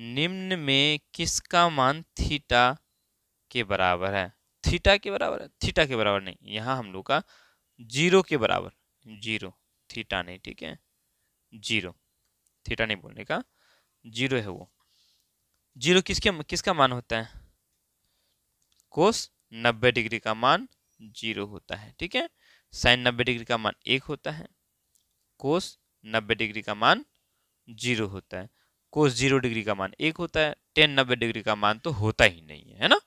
निम्न में किसका मान थीटा के बराबर है थीटा के बराबर है थीटा के बराबर नहीं यहाँ हम लोग का जीरो के बराबर जीरो थीटा नहीं ठीक है जीरो थीटा नहीं बोलने का जीरो है वो जीरो किसके किसका मान होता है कोस नब्बे डिग्री का मान जीरो होता है ठीक है साइन नब्बे डिग्री का मान एक होता है कोस नब्बे डिग्री का मान जीरो होता है कोस जीरो डिग्री का मान एक होता है टेन नब्बे डिग्री का मान तो होता ही नहीं है ना